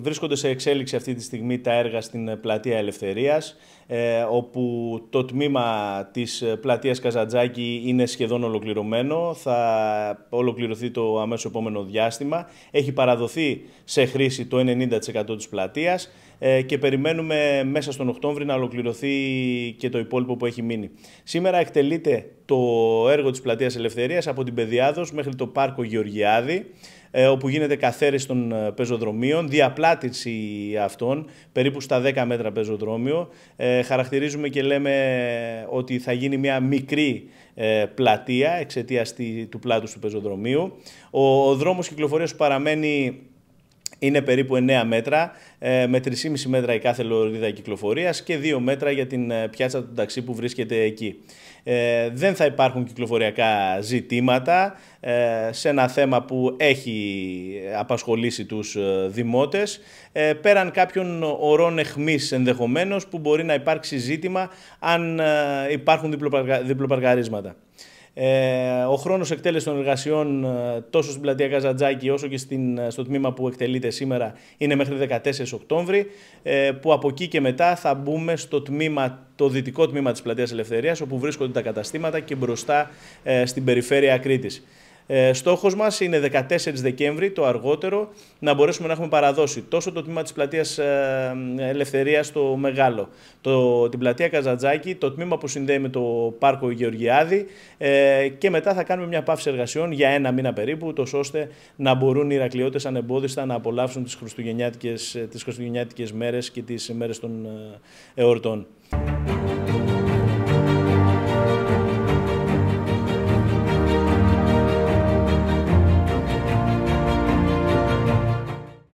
βρίσκονται σε εξέλιξη αυτή τη στιγμή τα έργα στην Πλατεία Ελευθερίας, ε, όπου το τμήμα της Πλατείας Καζαντζάκη είναι σχεδόν ολοκληρωμένο, θα ολοκληρωθεί το αμέσως επόμενο διάστημα. Έχει παραδοθεί σε χρήση το 90% της πλατείας ε, και περιμένουμε μέσα στον Οκτώβριο να ολοκληρωθεί και το υπόλοιπο που έχει μείνει. Σήμερα εκτελείται το έργο της Πλατείας Ελευθερίας από την Πεδιάδος μέχρι το Πάρκο Γεωργιάδη. Ε, όπου γίνεται καθαίρεση των ε, πεζοδρομίων, διαπλάτηση αυτών, περίπου στα 10 μέτρα πεζοδρόμιο. Ε, χαρακτηρίζουμε και λέμε ότι θα γίνει μια μικρή πλατεία εξαιτίας του πλάτους του πεζοδρομίου. Ο, ο δρόμος κυκλοφορίας παραμένει είναι περίπου 9 μέτρα, ε, με 3,5 μέτρα η κάθε λωρίδα κυκλοφορίας και 2 μέτρα για την ε, πιάτσα του ταξί που βρίσκεται εκεί. Ε, δεν θα υπάρχουν κυκλοφοριακά ζητήματα ε, σε ένα θέμα που έχει απασχολήσει τους ε, δημότες ε, πέραν κάποιων ορών εχμής ενδεχομένως που μπορεί να υπάρξει ζήτημα αν υπάρχουν διπλοπαργα, διπλοπαργαρίσματα. Ε, ο χρόνος εκτέλεσης των εργασιών ε, τόσο στην πλατεία Καζαντζάκη όσο και στην, ε, στο τμήμα που εκτελείται σήμερα είναι μέχρι 14 Οκτώβρη. που από εκεί και μετά θα μπούμε στο τμήμα, το δυτικό τμήμα της πλατείας Ελευθερίας, όπου βρίσκονται τα καταστήματα και μπροστά στην περιφέρεια Κρήτης. Ε, Στόχος μας είναι 14 Δεκέμβρη το αργότερο να μπορέσουμε να έχουμε παραδώσει τόσο το τμήμα της πλατείας ε, Ελευθερίας το Μεγάλο, το, την πλατεία Καζατζάκη, το τμήμα που συνδέει με το πάρκο Γεωργιάδη ε, και μετά θα κάνουμε μια παύση εργασιών για ένα μήνα περίπου, τόσο ώστε να μπορούν οι Ηρακλειώτες ανεμπόδιστα να απολαύσουν τις χριστουγεννιάτικες τις χριστουγεννιάτικες ε, μέρες και τις μέρες των εορτών.